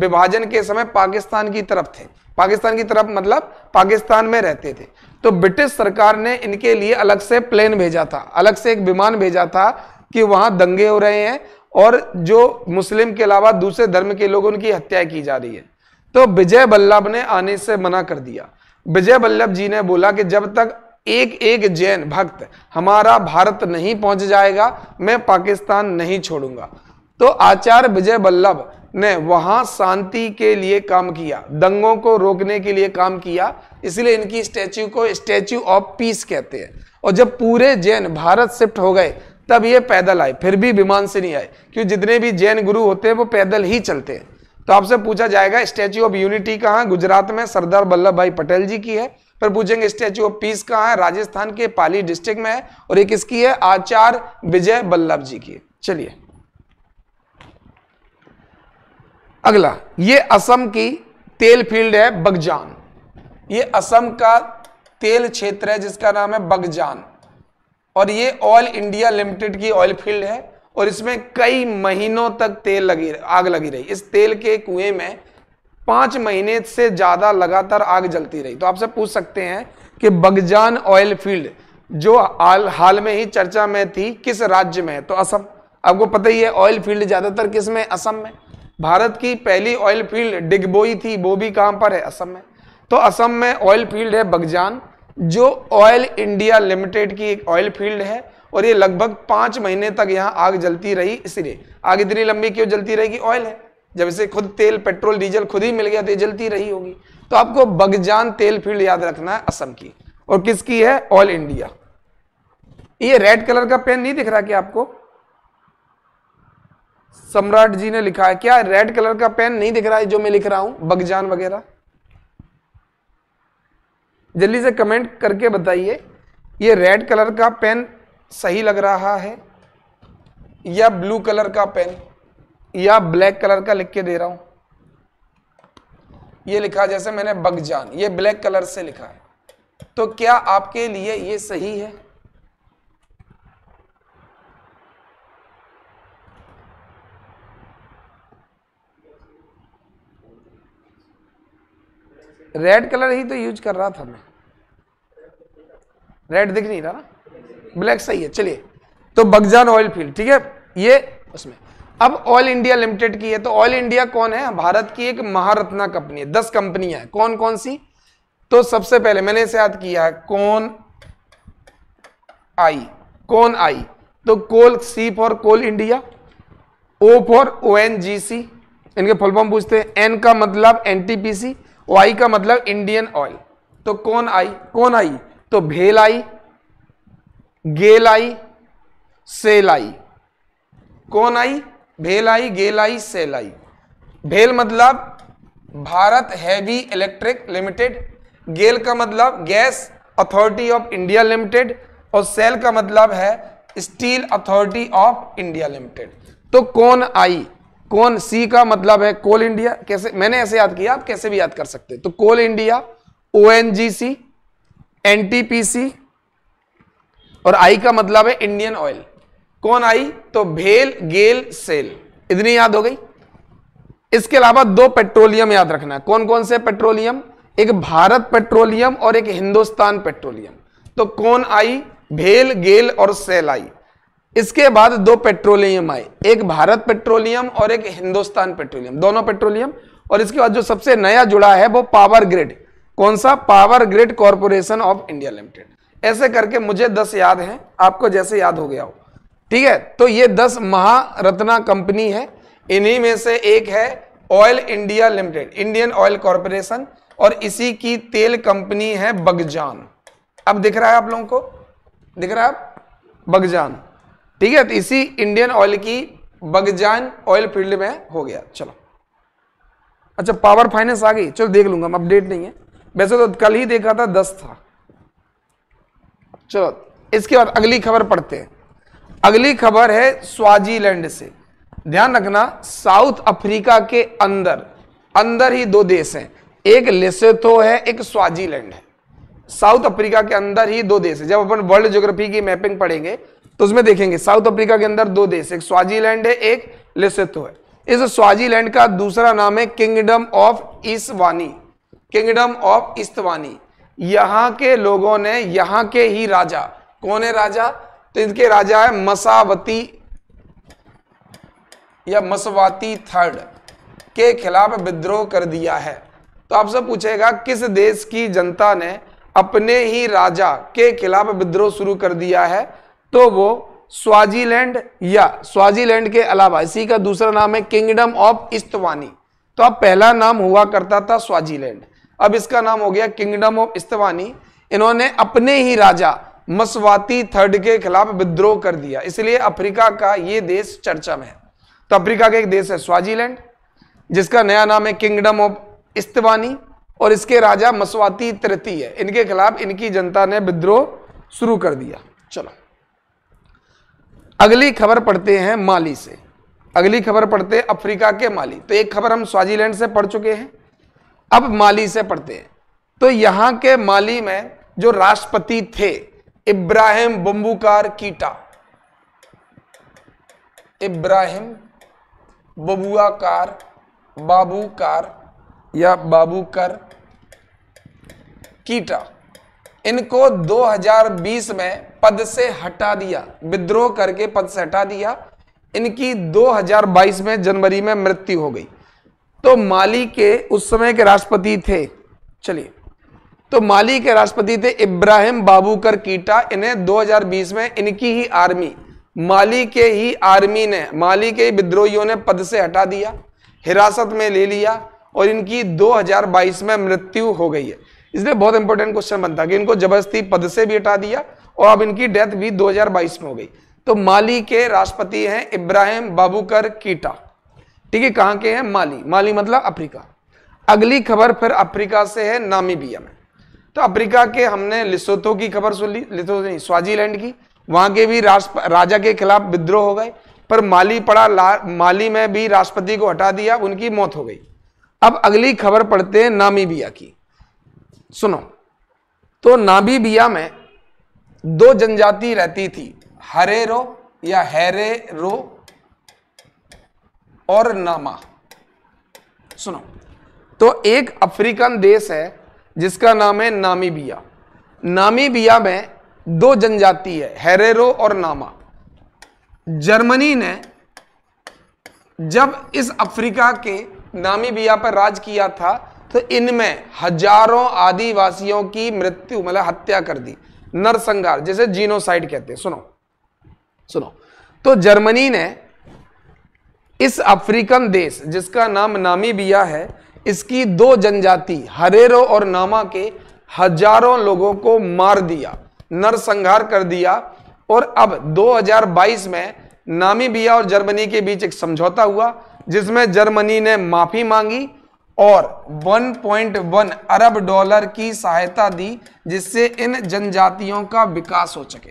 विभाजन के समय पाकिस्तान की तरफ थे पाकिस्तान की तरफ मतलब पाकिस्तान में रहते थे तो ब्रिटिश सरकार ने इनके लिए अलग से प्लेन भेजा था अलग से एक विमान भेजा था कि वहां दंगे हो रहे हैं और जो मुस्लिम के अलावा दूसरे धर्म के लोग उनकी हत्या की जा रही है तो विजय बल्लभ ने आने से मना कर दिया विजय बल्लभ जी ने बोला कि जब तक एक एक जैन भक्त हमारा भारत नहीं पहुंच जाएगा मैं पाकिस्तान नहीं छोड़ूंगा तो आचार्य विजय वल्लभ ने वहां शांति के लिए काम किया दंगों को रोकने के लिए काम किया इसलिए इनकी स्टैच्यू को स्टैच्यू ऑफ पीस कहते हैं और जब पूरे जैन भारत शिफ्ट हो गए तब ये पैदल आए फिर भी विमान से नहीं आए क्योंकि जितने भी जैन गुरु होते हैं वो पैदल ही चलते हैं तो आपसे पूछा जाएगा स्टैच्यू ऑफ यूनिटी कहाँ गुजरात में सरदार वल्लभ भाई पटेल जी की है फिर पूछेंगे स्टैच्यू ऑफ पीस कहाँ है राजस्थान के पाली डिस्ट्रिक्ट में है और एक इसकी है आचार्य विजय बल्लभ जी की चलिए अगला ये असम की तेल फील्ड है बगजान ये असम का तेल क्षेत्र है जिसका नाम है बगजान और ये ऑयल इंडिया लिमिटेड की ऑयल फील्ड है और इसमें कई महीनों तक तेल लगी आग लगी रही इस तेल के कुएं में पांच महीने से ज्यादा लगातार आग जलती रही तो आपसे पूछ सकते हैं कि बगजान ऑयल फील्ड जो हाल हाल में ही चर्चा में थी किस राज्य में है तो असम आपको पता ही है ऑयल फील्ड ज्यादातर किस में असम में भारत की पहली ऑयल फील्ड डिगबोई थी वो भी कहां पर है असम में तो असम में ऑयल फील्ड है बगजान जो ऑयल इंडिया लिमिटेड की एक ऑयल फील्ड है और ये लगभग पांच महीने तक यहाँ आग जलती रही इसलिए आग इतनी लंबी क्यों जलती रहेगी ऑयल है जब इसे खुद तेल पेट्रोल डीजल खुद ही मिल गया तो जलती रही होगी तो आपको बगजान तेल फील्ड याद रखना है असम की और किसकी है ऑल इंडिया ये रेड कलर का पेन नहीं दिख रहा क्या आपको सम्राट जी ने लिखा है क्या रेड कलर का पेन नहीं दिख रहा है जो मैं लिख रहा हूं बगजान वगैरह जल्दी से कमेंट करके बताइए ये रेड कलर का पेन सही लग रहा है या ब्लू कलर का पेन या ब्लैक कलर का लिख के दे रहा हूं ये लिखा जैसे मैंने बगजान ये ब्लैक कलर से लिखा है तो क्या आपके लिए ये सही है रेड कलर ही तो यूज कर रहा था मैं रेड दिख नहीं रहा ना ब्लैक सही है चलिए तो बगजान ऑयल फील्ड ठीक है ये उसमें अब ऑयल इंडिया लिमिटेड की है तो ऑयल इंडिया कौन है भारत की एक महारत्ना कंपनी है दस कंपनियां है कौन कौन सी तो सबसे पहले मैंने इसे याद किया कौन आई कौन आई तो coal C for coal India O for O N G C इनके फुलफॉर्म पूछते हैं एन का मतलब N T P C Y का मतलब इंडियन ऑयल तो कौन आई कौन आई तो भेल आई गेल आई सेल आई कौन आई भेलाई गेलाई सेलाई भेल मतलब Bharat heavy electric limited GAIL का मतलब gas authority of India limited और सेल का मतलब है steel authority of India limited तो कौन आई कौन सी का मतलब है कोल इंडिया कैसे मैंने ऐसे याद किया आप कैसे भी याद कर सकते तो coal India O N G C N T P C और आई का मतलब है इंडियन ऑयल कौन आई तो भेल गेल सेल इतनी याद हो गई इसके अलावा दो पेट्रोलियम याद रखना है कौन कौन से पेट्रोलियम एक भारत पेट्रोलियम और एक हिंदुस्तान पेट्रोलियम तो कौन आई भेल गेल और सेल आई इसके बाद दो पेट्रोलियम आए एक भारत पेट्रोलियम और एक हिंदुस्तान पेट्रोलियम दोनों पेट्रोलियम और इसके बाद जो सबसे नया जुड़ा है वो पावर ग्रिड कौन सा power grid corporation of India limited ऐसे करके मुझे दस याद हैं आपको जैसे याद हो गया हो ठीक है तो ये दस महारत्ना कंपनी है इन्हीं में से एक है oil India limited Indian oil corporation और इसी की तेल कंपनी है बगजान अब दिख रहा है आप लोगों को दिख रहा है आप बगजान ठीक है तो इसी इंडियन ऑयल की बगजान ऑयल फील्ड में हो गया चलो अच्छा पावर फाइनेंस आ गई चलो देख लूंगा हम अपडेट नहीं है वैसे तो कल ही देखा था दस था चलो इसके बाद अगली खबर पढ़ते हैं अगली खबर है स्वाजीलैंड से ध्यान रखना साउथ अफ्रीका के अंदर अंदर ही दो देश हैं एक लेसेथो है एक स्वाजीलैंड है साउथ अफ्रीका के अंदर ही दो देश है जब अपन वर्ल्ड ज्योग्राफी की मैपिंग पढ़ेंगे तो उसमें देखेंगे साउथ अफ्रीका के अंदर दो देश एक स्वाजीलैंड है एक लेसेथो है इस स्वाजीलैंड का दूसरा नाम है kingdom of Eswatini kingdom of Eswatini यहां के लोगों ने यहां के ही राजा कौन है राजा तो इनके राजा है मसावती या मसवाती थर्ड के खिलाफ विद्रोह कर दिया है तो आपसे पूछेगा किस देश की जनता ने अपने ही राजा के खिलाफ विद्रोह शुरू कर दिया है तो वो स्वाजीलैंड या स्वाजीलैंड के अलावा इसी का दूसरा नाम है किंगडम ऑफ इस्तवानी तो अब पहला नाम हुआ करता था स्वाजीलैंड अब इसका नाम हो गया किंगडम ऑफ इस्तवानी इन्होंने अपने ही राजा मसवाती थर्ड के खिलाफ विद्रोह कर दिया इसलिए अफ्रीका का ये देश चर्चा में है तो अफ्रीका का एक देश है स्वाजीलैंड जिसका नया नाम है किंगडम ऑफ इस्तवानी और इसके राजा मसवाती तृतीय है इनके खिलाफ इनकी जनता ने विद्रोह शुरू कर दिया चलो अगली खबर पढ़ते हैं माली से अगली खबर पढ़ते हैं अफ्रीका के माली तो एक खबर हम स्वाजीलैंड से पढ़ चुके हैं अब माली से पढ़ते हैं तो यहां के माली में जो राष्ट्रपति थे इब्राहिम बम्बूकार कीटा इब्राहिम बबुआकार बाबूकार या बाबूकर कीटा इनको 2020 में पद से हटा दिया विद्रोह करके पद से हटा दिया इनकी 2022 में जनवरी में मृत्यु हो गई तो माली के उस समय के राष्ट्रपति थे चलिए तो माली के राष्ट्रपति थे इब्राहिम बाबूकर कीटा इन्हें 2020 में इनकी ही आर्मी माली के ही आर्मी ने माली के विद्रोहियों ने पद से हटा दिया हिरासत में ले लिया और इनकी 2022 में मृत्यु हो गई है इसलिए बहुत इंपॉर्टेंट क्वेश्चन बनता कि इनको जबरदस्ती पद से भी हटा दिया और अब इनकी डेथ भी 2022 में हो गई तो माली के राष्ट्रपति हैं इब्राहिम बाबूकर कीटा ठीक है कहाँ के हैं माली माली मतलब अफ्रीका अगली खबर फिर अफ्रीका से है नामीबिया में तो अफ्रीका के हमने लिसोथो की खबर सुन ली लिसो नहीं स्वाजीलैंड की वहां के भी राजा के खिलाफ विद्रोह हो गए पर माली पड़ा माली में भी राष्ट्रपति को हटा दिया उनकी मौत हो गई अब अगली खबर पढ़ते हैं नामीबिया की सुनो तो नामीबिया में दो जनजाति रहती थी हरेरो या हैरेरो और नामा सुनो तो एक अफ्रीकन देश है जिसका नाम है नामीबिया नामीबिया में दो जनजाति है हेरेरो और नामा जर्मनी ने जब इस अफ्रीका के नामीबिया पर राज किया था तो इनमें हजारों आदिवासियों की मृत्यु मतलब हत्या कर दी नरसंहार जिसे जीनोसाइड कहते हैं सुनो सुनो तो जर्मनी ने इस अफ्रीकन देश जिसका नाम नामीबिया है इसकी दो जनजाति हरेरो और नामा के हजारों लोगों को मार दिया नरसंहार कर दिया और अब 2022 में नामीबिया और जर्मनी के बीच एक समझौता हुआ जिसमें जर्मनी ने माफी मांगी और 1.1 अरब डॉलर की सहायता दी जिससे इन जनजातियों का विकास हो सके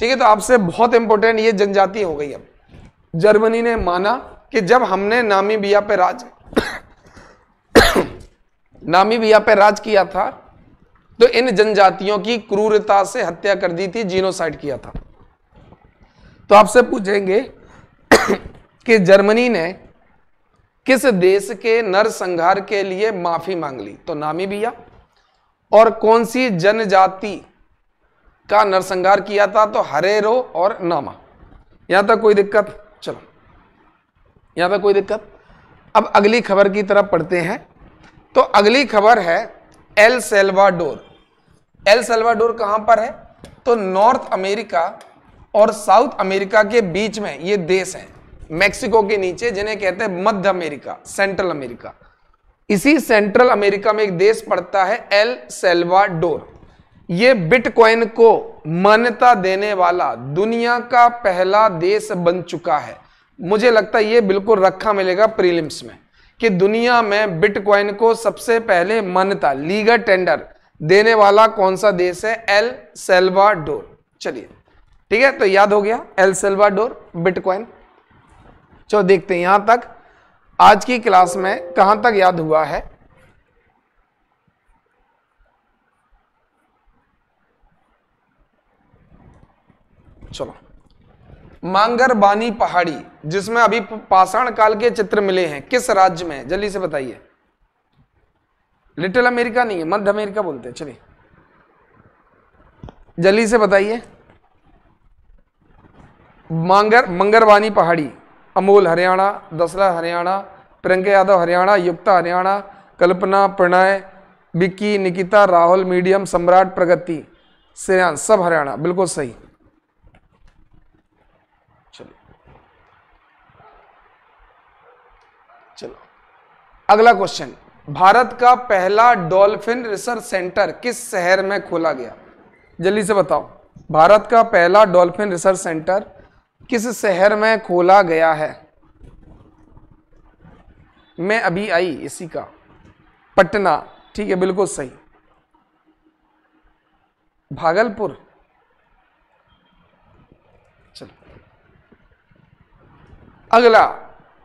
ठीक है तो आपसे बहुत इंपॉर्टेंट ये जनजाति हो गई अब जर्मनी ने माना कि जब हमने नामीबिया पे राज नामीबिया पर राज किया था तो इन जनजातियों की क्रूरता से हत्या कर दी थी जीनोसाइड किया था तो आपसे पूछेंगे कि जर्मनी ने किस देश के नरसंहार के लिए माफी मांग ली तो नामीबिया और कौन सी जनजाति का नरसंहार किया था तो हरेरो और नामा यहां तक कोई दिक्कत चलो यहां तक कोई दिक्कत अब अगली खबर की तरफ पढ़ते हैं तो अगली खबर है एल सेल्वाडोर एल सेल्वाडोर कहां पर है तो नॉर्थ अमेरिका और साउथ अमेरिका के बीच में ये देश है मेक्सिको के नीचे जिन्हें कहते हैं मध्य अमेरिका सेंट्रल अमेरिका इसी सेंट्रल अमेरिका में एक देश पड़ता है एल सेल्वाडोर ये बिटकॉइन को मान्यता देने वाला दुनिया का पहला देश बन चुका है मुझे लगता है ये बिल्कुल रखा मिलेगा प्रीलिम्स में कि दुनिया में बिटकॉइन को सबसे पहले मान्यता लीगल टेंडर देने वाला कौन सा देश है एल सेल्वाडोर चलिए ठीक है तो याद हो गया एल सेल्वाडोर बिटकॉइन चलो देखते हैं यहां तक आज की क्लास में कहां तक याद हुआ है चलो मांगरबानी पहाड़ी जिसमें अभी पाषाण काल के चित्र मिले हैं किस राज्य में जल्दी से बताइए लिटिल अमेरिका नहीं है मध्य अमेरिका बोलते हैं चलिए जल्दी से बताइए मांगर मंगरवानी पहाड़ी अमोल हरियाणा दसरा हरियाणा प्रियंका यादव हरियाणा युक्ता हरियाणा कल्पना प्रणय बिक्की निकिता राहुल मीडियम सम्राट प्रगति श्रेयांश सब हरियाणा बिल्कुल सही अगला क्वेश्चन भारत का पहला डॉल्फिन रिसर्च सेंटर किस शहर में खोला गया जल्दी से बताओ भारत का पहला डॉल्फिन रिसर्च सेंटर किस शहर में खोला गया है मैं अभी आई इसी का पटना ठीक है बिल्कुल सही भागलपुर चलो अगला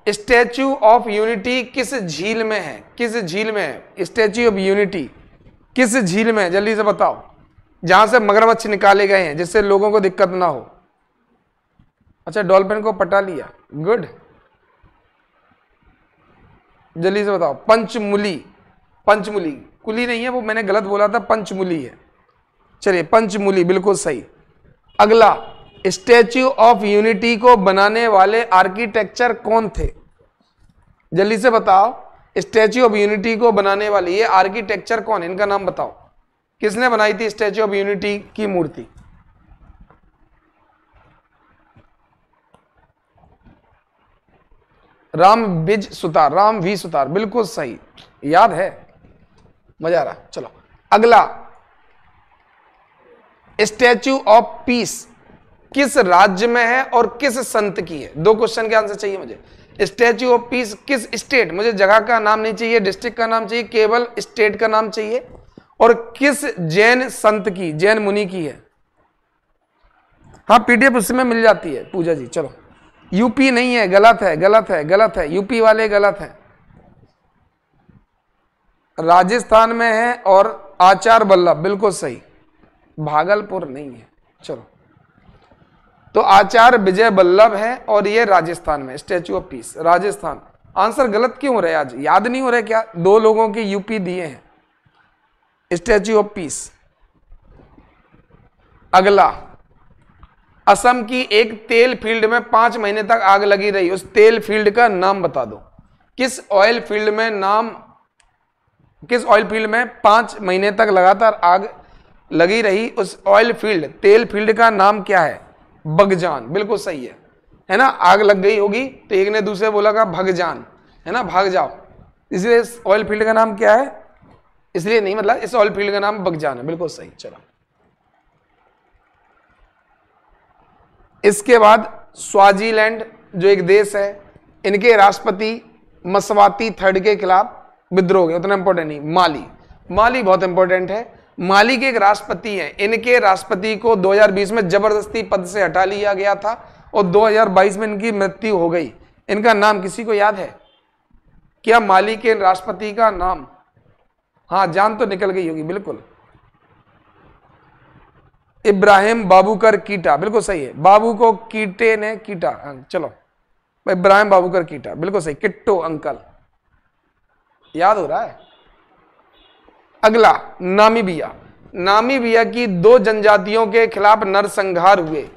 स्टैच्यू ऑफ यूनिटी किस झील में है किस झील में है स्टैच्यू ऑफ यूनिटी किस झील में है जल्दी से बताओ जहां से मगरमच्छ निकाले गए हैं जिससे लोगों को दिक्कत ना हो अच्छा डॉल्फिन को पटा लिया गुड जल्दी से बताओ पंचमुली पंचमुली कुली नहीं है वो मैंने गलत बोला था पंचमुली है चलिए पंचमुली बिल्कुल सही अगला स्टैच्यू ऑफ यूनिटी को बनाने वाले आर्किटेक्चर कौन थे जल्दी से बताओ स्टैच्यू ऑफ यूनिटी को बनाने वाले ये आर्किटेक्चर कौन है इनका नाम बताओ किसने बनाई थी स्टैच्यू ऑफ यूनिटी की मूर्ति राम बिज सुतार राम वी सुतार बिल्कुल सही याद है मजा आ रहा चलो अगला स्टैच्यू ऑफ पीस किस राज्य में है और किस संत की है दो क्वेश्चन के आंसर चाहिए मुझे स्टैच्यू ऑफ पीस किस स्टेट मुझे जगह का नाम नहीं चाहिए डिस्ट्रिक्ट का नाम चाहिए केवल स्टेट का नाम चाहिए और किस जैन संत की जैन मुनि की है हाँ पीडीएफ उसमें मिल जाती है पूजा जी चलो यूपी नहीं है गलत है गलत है गलत है यूपी वाले गलत है राजस्थान में है और आचार बल्लभ बिल्कुल सही भागलपुर नहीं है चलो तो आचार्य विजय बल्लभ है और ये राजस्थान में statue of peace Rajasthan answer गलत क्यों हो रहा है आज याद नहीं हो रहा क्या दो लोगों के यूपी दिए हैं स्टैचू ऑफ पीस अगला असम की एक तेल फील्ड में पांच महीने तक आग लगी रही उस तेल फील्ड का नाम बता दो किस ऑयल फील्ड में नाम किस ऑयल फील्ड में पांच महीने तक लगातार आग लगी रही उस ऑयल फील्ड तेल फील्ड का नाम क्या है बगजान बिल्कुल सही है है ना आग लग गई होगी तो एक ने दूसरे बोला का भगजान है ना भाग जाओ इसलिए इस ऑयल फील्ड का नाम क्या है इसलिए नहीं मतलब इस ऑयल फील्ड का नाम बगजान है बिल्कुल सही चलो इसके बाद स्वाजीलैंड जो एक देश है इनके राष्ट्रपति मसवाती थर्ड के खिलाफ विद्रोह उतना इंपॉर्टेंट नहीं माली माली बहुत इंपॉर्टेंट है माली के एक राष्ट्रपति हैं इनके राष्ट्रपति को 2020 में जबरदस्ती पद से हटा लिया गया था और 2022 में इनकी मृत्यु हो गई इनका नाम किसी को याद है क्या माली के राष्ट्रपति का नाम हाँ जान तो निकल गई होगी बिल्कुल इब्राहिम बाबूकर कीटा बिल्कुल सही है बाबू को कीटे ने कीटा हाँ, चलो इब्राहिम बाबूकर कीटा बिल्कुल सही किट्टो अंकल याद हो रहा है अगला नामीबिया नामीबिया की दो जनजातियों के खिलाफ नरसंहार हुए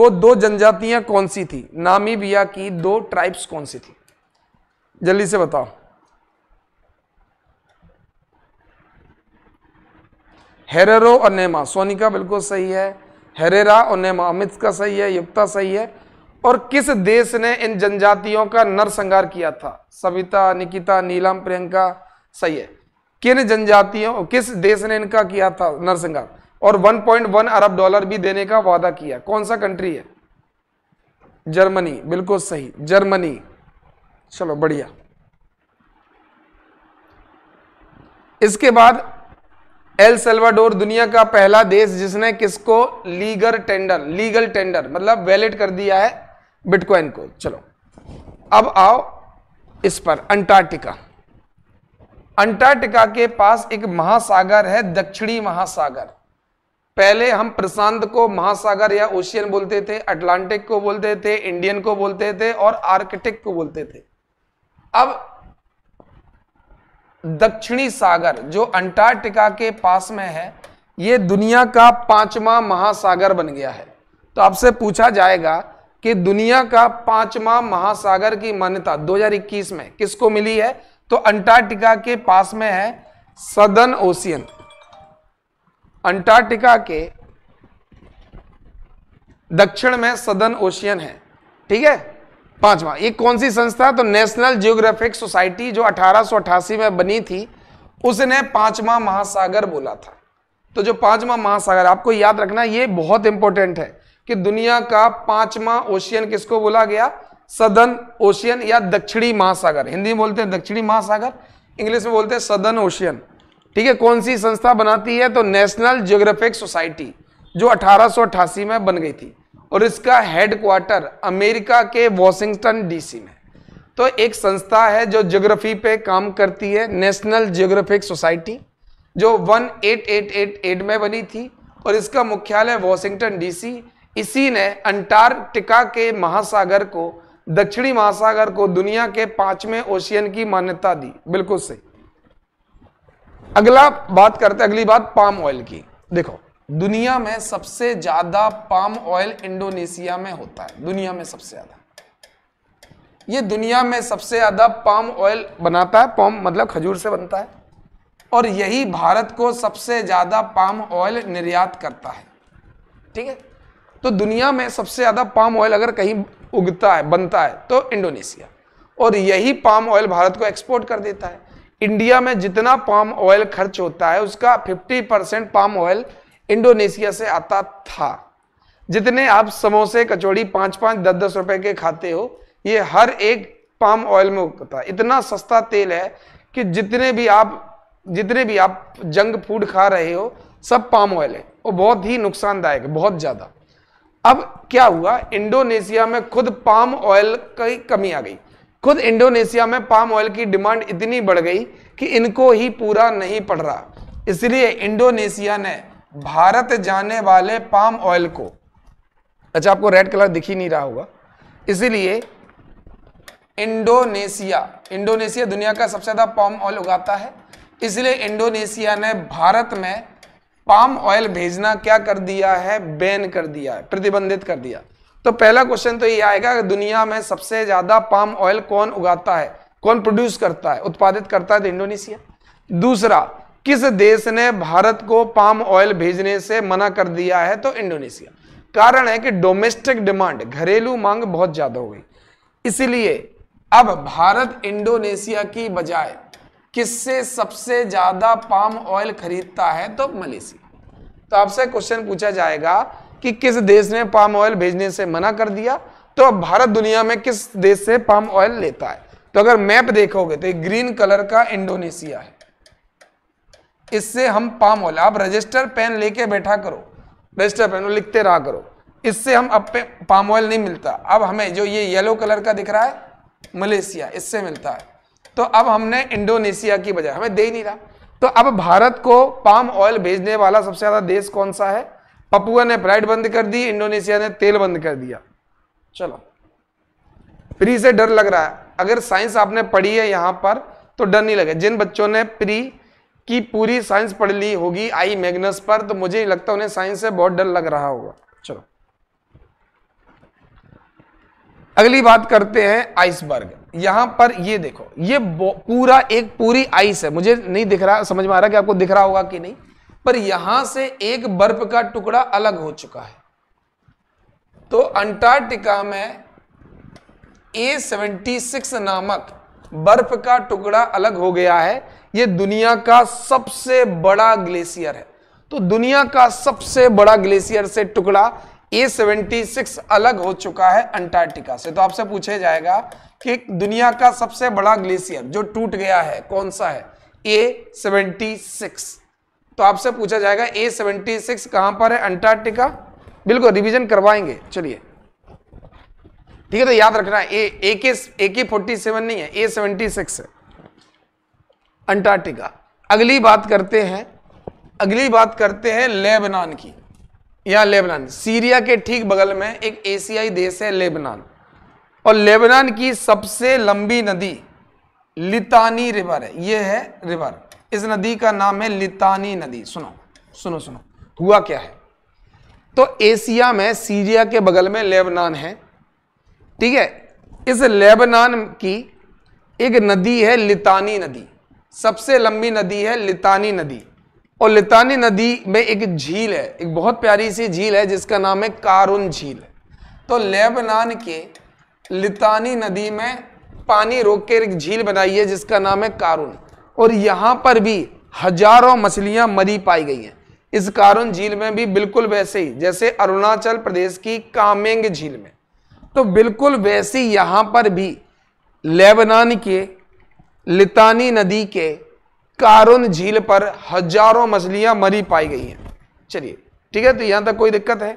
वो दो जनजातियां कौन सी थी नामीबिया की दो ट्राइब्स कौन सी थी जल्दी से बताओ हेरेरो और नेमा सोनिका बिल्कुल सही है हेरेरा और नेमा अमित का सही है युक्ता सही है और किस देश ने इन जनजातियों का नरसंहार किया था सविता निकिता नीलम प्रियंका सही है किन जनजातियों किस देश ने इनका किया था नरसिंह और 1.1 अरब डॉलर भी देने का वादा किया कौन सा कंट्री है जर्मनी बिल्कुल सही जर्मनी चलो बढ़िया इसके बाद एल सेल्वाडोर दुनिया का पहला देश जिसने किसको लीगल टेंडर लीगल टेंडर मतलब वैलिड कर दिया है बिटकॉइन को चलो अब आओ इस पर अंटार्कटिका अंटार्कटिका के पास एक महासागर है दक्षिणी महासागर पहले हम प्रशांत को महासागर या ओशियन बोलते थे अटलांटिक को बोलते थे इंडियन को बोलते थे और आर्कटिक को बोलते थे अब दक्षिणी सागर जो अंटार्कटिका के पास में है यह दुनिया का पांचवा महासागर बन गया है तो आपसे पूछा जाएगा कि दुनिया का पांचवा महासागर की मान्यता 2021 में किसको मिली है तो अंटार्कटिका के पास में है सदन ओशियन अंटार्कटिका के दक्षिण में सदन ओशियन है ठीक है पांचवा ये कौन सी संस्था तो नेशनल जियोग्राफिक सोसाइटी जो 1888 में बनी थी उसने पांचवा महासागर बोला था तो जो पांचवा महासागर आपको याद रखना ये बहुत इंपॉर्टेंट है कि दुनिया का पांचवा ओशियन किसको बोला गया सदन ओशियन या दक्षिणी महासागर हिंदी में बोलते हैं दक्षिणी महासागर इंग्लिश में बोलते हैं सदन ओशियन ठीक है कौन सी संस्था बनाती है तो नेशनल ज्योग्राफिक सोसाइटी जो अठारह में बन गई थी और इसका हेडक्वार्टर अमेरिका के वॉशिंगटन डीसी में तो एक संस्था है जो ज्योग्राफी पे काम करती है नेशनल ज्योग्राफिक सोसाइटी जो 18888 में बनी थी और इसका मुख्यालय वॉशिंगटन डीसी इसी ने अंटार्कटिका के महासागर को दक्षिणी महासागर को दुनिया के पांचवें ओशियन की मान्यता दी बिल्कुल सही अगला बात करते अगली बात पाम ऑयल की देखो दुनिया में सबसे ज्यादा पाम ऑयल इंडोनेशिया में होता है दुनिया में सबसे ज्यादा ये दुनिया में सबसे ज्यादा पाम ऑयल बनाता है पाम मतलब खजूर से बनता है और यही भारत को सबसे ज्यादा पाम ऑयल निर्यात करता है ठीक है तो दुनिया में सबसे ज्यादा पाम ऑयल अगर कहीं उगता है बनता है तो इंडोनेशिया और यही पाम ऑयल भारत को एक्सपोर्ट कर देता है इंडिया में जितना पाम ऑयल खर्च होता है उसका 50 परसेंट पाम ऑयल इंडोनेशिया से आता था जितने आप समोसे कचौड़ी पाँच पाँच दस दस रुपए के खाते हो ये हर एक पाम ऑयल में उगता है इतना सस्ता तेल है कि जितने भी आप जितने भी आप जंक फूड खा रहे हो सब पाम ऑयल है और बहुत ही नुकसानदायक है बहुत ज़्यादा अब क्या हुआ इंडोनेशिया में खुद पाम ऑयल की कमी आ गई खुद इंडोनेशिया में पाम ऑयल की डिमांड इतनी बढ़ गई कि इनको ही पूरा नहीं पड़ रहा इसलिए इंडोनेशिया ने भारत जाने वाले पाम ऑयल को अच्छा आपको रेड कलर दिख ही नहीं रहा होगा इसीलिए इंडोनेशिया इंडोनेशिया दुनिया का सबसे ज़्यादा पाम ऑयल उगाता है इसलिए इंडोनेशिया ने भारत में पाम ऑयल भेजना क्या कर दिया है बैन कर दिया है प्रतिबंधित कर दिया तो पहला क्वेश्चन तो ये आएगा कि दुनिया में सबसे ज्यादा पाम ऑयल कौन उगाता है कौन प्रोड्यूस करता है उत्पादित करता है तो इंडोनेशिया दूसरा किस देश ने भारत को पाम ऑयल भेजने से मना कर दिया है तो इंडोनेशिया कारण है कि डोमेस्टिक डिमांड घरेलू मांग बहुत ज्यादा हो गई इसलिए अब भारत इंडोनेशिया की बजाय किससे सबसे ज्यादा पाम ऑयल खरीदता है तो मलेशिया तो आपसे क्वेश्चन पूछा जाएगा कि किस देश ने पाम ऑयल भेजने से मना कर दिया तो अब भारत दुनिया में किस देश से पाम ऑयल लेता है तो अगर मैप देखोगे तो ग्रीन कलर का इंडोनेशिया है इससे हम पाम ऑयल आप रजिस्टर पेन लेके बैठा करो रजिस्टर पेन लिखते रहा करो इससे हम अब पाम ऑयल नहीं मिलता अब हमें जो ये येलो कलर का दिख रहा है मलेशिया इससे मिलता है तो अब हमने इंडोनेशिया की बजाय हमें दे ही नहीं रहा तो अब भारत को पाम ऑयल भेजने वाला सबसे ज्यादा देश कौन सा है पपुआ ने प्राइड बंद कर दी इंडोनेशिया ने तेल बंद कर दिया चलो प्री से डर लग रहा है अगर साइंस आपने पढ़ी है यहां पर तो डर नहीं लगे जिन बच्चों ने प्री की पूरी साइंस पढ़ ली होगी आई मैग्नस पर तो मुझे लगता उन्हें साइंस से बहुत डर लग रहा होगा चलो अगली बात करते हैं आइसबर्ग यहां पर ये देखो ये पूरा एक पूरी आइस है मुझे नहीं दिख रहा समझ में आ रहा कि आपको दिख रहा होगा कि नहीं पर यहां से एक बर्फ का टुकड़ा अलग हो चुका है तो अंटार्कटिका में ए सेवेंटी सिक्स नामक बर्फ का टुकड़ा अलग हो गया है यह दुनिया का सबसे बड़ा ग्लेशियर है तो दुनिया का सबसे बड़ा ग्लेशियर से टुकड़ा ए सेवेंटी सिक्स अलग हो चुका है अंटार्कटिका से तो आपसे पूछा जाएगा कि दुनिया का सबसे बड़ा ग्लेशियर जो टूट गया है कौन सा है ए सेवेंटी सिक्स तो आपसे पूछा जाएगा ए सेवेंटी सिक्स कहां पर है अंटार्कटिका बिल्कुल रिवीजन करवाएंगे चलिए ठीक है तो याद रखना ए ए के ए के फोर्टी सेवन नहीं है ए सेवेंटी सिक्स है अंटार्कटिका अगली बात करते हैं अगली बात करते हैं लेबनान की या लेबनान सीरिया के ठीक बगल में एक एशियाई देश है लेबनान और लेबनान की सबसे लंबी नदी लितानी रिवर है यह है रिवर इस नदी का नाम है लितानी नदी सुनो सुनो सुनो हुआ क्या है तो एशिया में सीरिया के बगल में लेबनान है ठीक है इस लेबनान की एक नदी है लितानी नदी सबसे लंबी नदी है लितानी नदी और लितानी नदी में एक झील है एक बहुत प्यारी सी झील है जिसका नाम है कारुन झील तो लेबनान के लितानी नदी में पानी रोक कर एक झील बनाई है जिसका नाम है कारुन और यहाँ पर भी हजारों मछलियाँ मरी पाई गई हैं इस कारुन झील में भी बिल्कुल वैसे ही जैसे अरुणाचल प्रदेश की कामेंग झील में तो बिल्कुल वैसे यहाँ पर भी लेबनान के लितानी नदी के कारुन झील पर हजारों मछलियां मरी पाई गई हैं चलिए ठीक है तो यहाँ तक कोई दिक्कत है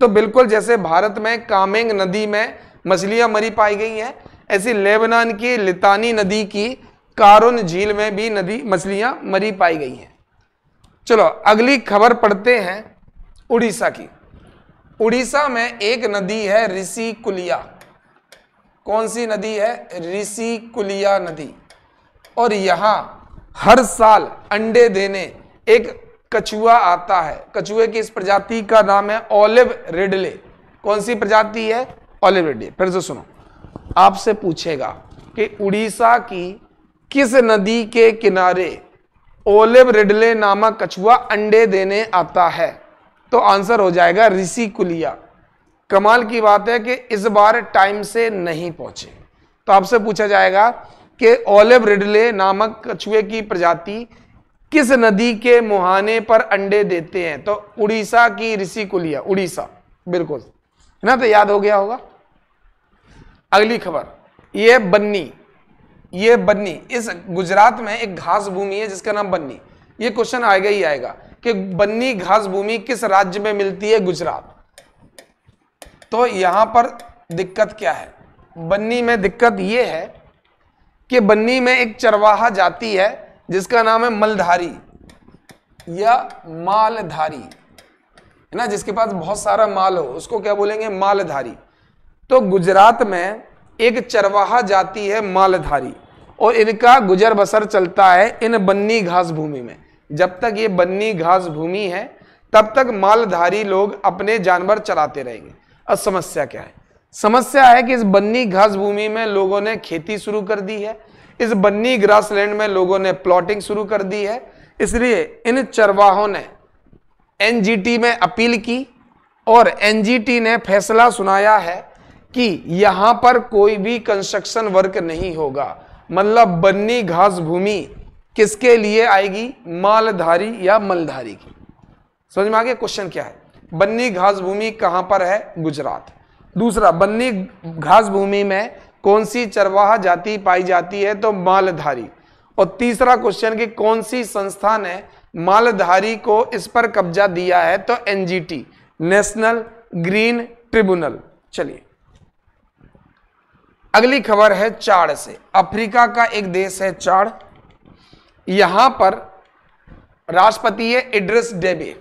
तो बिल्कुल जैसे भारत में कामेंग नदी में मछलियां मरी पाई गई हैं ऐसी लेबनान की लितानी नदी की कारुन झील में भी नदी मछलियां मरी पाई गई हैं चलो अगली खबर पढ़ते हैं उड़ीसा की उड़ीसा में एक नदी है ऋषि कुलिया कौन सी नदी है ऋषि कुलिया नदी और यहाँ हर साल अंडे देने एक कछुआ आता है कछुए की इस प्रजाति का नाम है ओलिव रिडले कौन सी प्रजाति है ओलिव रिडले फिर से सुनो आपसे पूछेगा कि उड़ीसा की किस नदी के किनारे ओलिव रिडले नामक कछुआ अंडे देने आता है तो आंसर हो जाएगा ऋषि कुलिया कमाल की बात है कि इस बार टाइम से नहीं पहुंचे तो आपसे पूछा जाएगा के ओलिव रिडले नामक कछुए की प्रजाति किस नदी के मुहाने पर अंडे देते हैं तो उड़ीसा की ऋषि कुलिया उड़ीसा बिल्कुल है ना तो याद हो गया होगा अगली खबर ये बन्नी ये बन्नी इस गुजरात में एक घास भूमि है जिसका नाम बन्नी ये क्वेश्चन आएगा ही आएगा कि बन्नी घास भूमि किस राज्य में मिलती है गुजरात तो यहां पर दिक्कत क्या है बन्नी में दिक्कत ये है कि बन्नी में एक चरवाहा जाती है जिसका नाम है मलधारी या मालधारी है ना जिसके पास बहुत सारा माल हो उसको क्या बोलेंगे मालधारी तो गुजरात में एक चरवाहा जाती है मालधारी और इनका गुजर बसर चलता है इन बन्नी घास भूमि में जब तक ये बन्नी घास भूमि है तब तक मालधारी लोग अपने जानवर चलाते रहेंगे अब समस्या क्या है समस्या है कि इस बन्नी घास भूमि में लोगों ने खेती शुरू कर दी है इस बन्नी ग्रास लैंड में लोगों ने प्लॉटिंग शुरू कर दी है इसलिए इन चरवाहों ने एनजीटी में अपील की और एनजीटी ने फैसला सुनाया है कि यहाँ पर कोई भी कंस्ट्रक्शन वर्क नहीं होगा मतलब बन्नी घास भूमि किसके लिए आएगी मालधारी या मलधारी की समझ में आ गया क्वेश्चन क्या है बन्नी घास भूमि कहाँ पर है गुजरात दूसरा बन्नी घास भूमि में कौन सी चरवाह जाति पाई जाती है तो मालधारी और तीसरा क्वेश्चन कि कौन सी संस्था ने मालधारी को इस पर कब्जा दिया है तो एनजीटी नेशनल ग्रीन ट्रिब्यूनल चलिए अगली खबर है चाड़ से अफ्रीका का एक देश है चाड़ यहां पर राष्ट्रपति है इड्रिस डेबे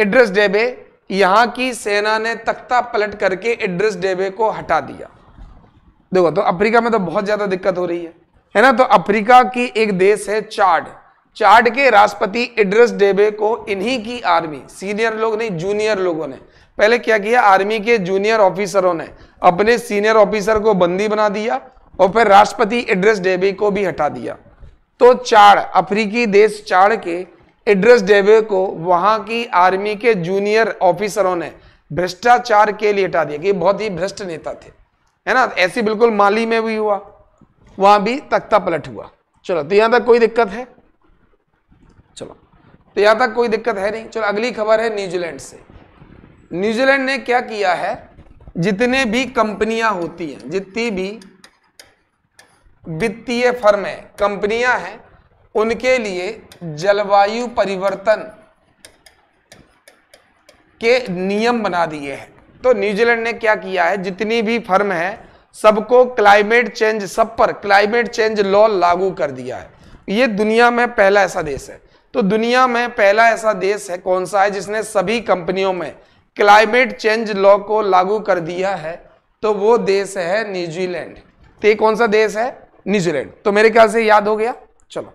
इड्रिस डेबे यहां की सेना ने तख्ता पलट करके एड्रेस डेबे को हटा दिया देखो तो अफ्रीका में तो बहुत ज्यादा दिक्कत हो रही है है ना तो अफ्रीका की एक देश है चार्ड चार्ड के राष्ट्रपति एड्रेस डेबे को इन्हीं की आर्मी सीनियर लोग नहीं जूनियर लोगों ने पहले क्या किया आर्मी के जूनियर ऑफिसरों ने अपने सीनियर ऑफिसर को बंदी बना दिया और फिर राष्ट्रपति एड्रेस डेबे को भी हटा दिया तो चाड अफ्रीकी देश चाड के एड्रेस डेवे को वहां की आर्मी के जूनियर ऑफिसरों ने भ्रष्टाचार के लिए हटा दिया कि बहुत ही भ्रष्ट नेता थे है ना ऐसी बिल्कुल माली में भी हुआ वहां भी तख्ता पलट हुआ चलो तो यहां तक कोई दिक्कत है चलो तो यहां तक कोई दिक्कत है नहीं चलो अगली खबर है न्यूजीलैंड से न्यूजीलैंड ने क्या किया है जितने भी कंपनियां होती हैं जितनी भी वित्तीय फर्म है कंपनियां हैं उनके लिए जलवायु परिवर्तन के नियम बना दिए हैं तो न्यूजीलैंड ने क्या किया है जितनी भी फर्म है सबको क्लाइमेट चेंज सब पर क्लाइमेट चेंज लॉ लागू कर दिया है ये दुनिया में पहला ऐसा देश है तो दुनिया में पहला ऐसा देश है कौन सा है जिसने सभी कंपनियों में क्लाइमेट चेंज लॉ को लागू कर दिया है तो वो देश है न्यूजीलैंड तो ये कौन सा देश है न्यूजीलैंड तो मेरे ख्याल से याद हो गया चलो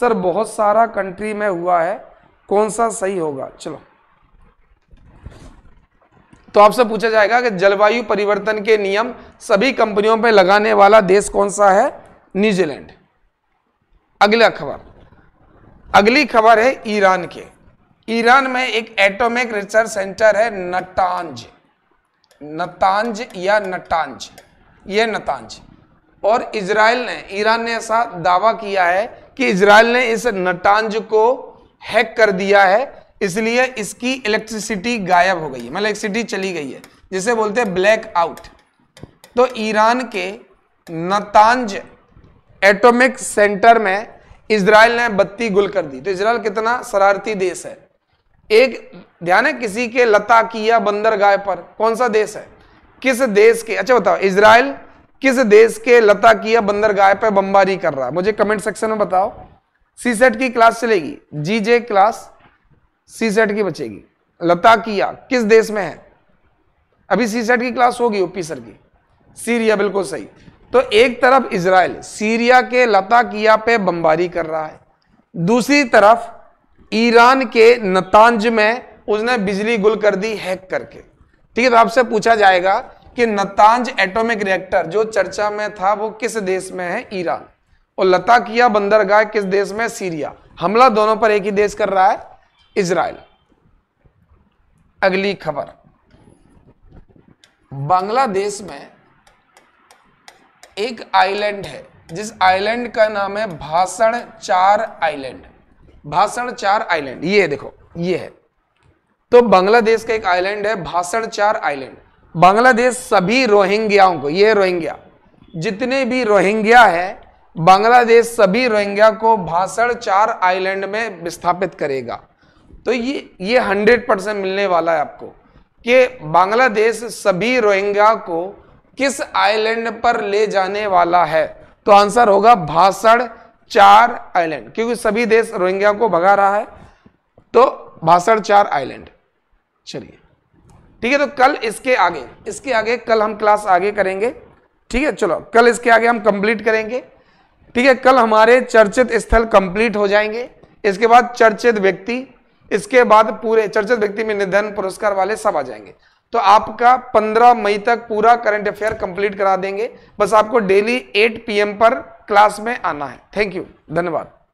सर बहुत सारा कंट्री में हुआ है कौन सा सही होगा चलो तो आपसे पूछा जाएगा कि जलवायु परिवर्तन के नियम सभी कंपनियों पर लगाने वाला देश कौन सा है न्यूजीलैंड अगला खबर अगली खबर है ईरान के ईरान में एक एटॉमिक रिसर्च सेंटर है नटांज नतांज या नटांज ये नतांज और इसराइल ने ईरान ने ऐसा दावा किया है कि इसराइल ने इस नटांज को हैक कर दिया है इसलिए इसकी इलेक्ट्रिसिटी गायब हो गई है मतलब इलेक्ट्रिसिटी चली गई है जिसे बोलते हैं ब्लैक आउट तो ईरान के नतांज एटॉमिक सेंटर में इसराइल ने बत्ती गुल कर दी तो इसराइल कितना शरारती देश है एक ध्यान है किसी के लता किया बंदरगाह पर कौन सा देश है किस देश के अच्छा बताओ इसराइल किस देश के लता किया बंदरगाह पर बमबारी कर रहा है मुझे कमेंट सेक्शन में बताओ सी सेट की क्लास चलेगी जी जे क्लास सी सेट की बचेगी लता किया किस देश में है अभी सी सेट की क्लास होगी ओपी सर की सीरिया बिल्कुल सही तो एक तरफ इसराइल सीरिया के लता किया पे बमबारी कर रहा है दूसरी तरफ ईरान के नतांज में उसने बिजली गुल कर दी हैक करके ठीक है तो आपसे पूछा जाएगा कि नतांज एटॉमिक रिएक्टर जो चर्चा में था वो किस देश में है ईरान और लता किया बंदरगाह किस देश में सीरिया हमला दोनों पर एक ही देश कर रहा है इसराइल अगली खबर बांग्लादेश में एक आइलैंड है जिस आइलैंड का नाम है भाषण चार आइलैंड भाषण चार आइलैंड ये देखो ये है तो बांग्लादेश का एक आइलैंड है भाषण चार आइलैंड बांग्लादेश सभी रोहिंग्याओं को ये रोहिंग्या जितने भी रोहिंग्या है बांग्लादेश सभी रोहिंग्या को भाषण चार आइलैंड में विस्थापित करेगा तो ये ये हंड्रेड परसेंट मिलने वाला है आपको कि बांग्लादेश सभी रोहिंग्या को किस आइलैंड पर ले जाने वाला है तो आंसर होगा भाषण चार आइलैंड क्योंकि सभी देश रोहिंग्या को भगा रहा है तो भाषण चार आइलैंड चलिए ठीक है तो कल इसके आगे इसके आगे कल हम क्लास आगे करेंगे ठीक है चलो कल इसके आगे हम कंप्लीट करेंगे ठीक है कल हमारे चर्चित स्थल कंप्लीट हो जाएंगे इसके बाद चर्चित व्यक्ति इसके बाद पूरे चर्चित व्यक्ति में निधन पुरस्कार वाले सब आ जाएंगे तो आपका 15 मई तक पूरा करंट अफेयर कंप्लीट करा देंगे बस आपको डेली 8 पीएम पर क्लास में आना है थैंक यू धन्यवाद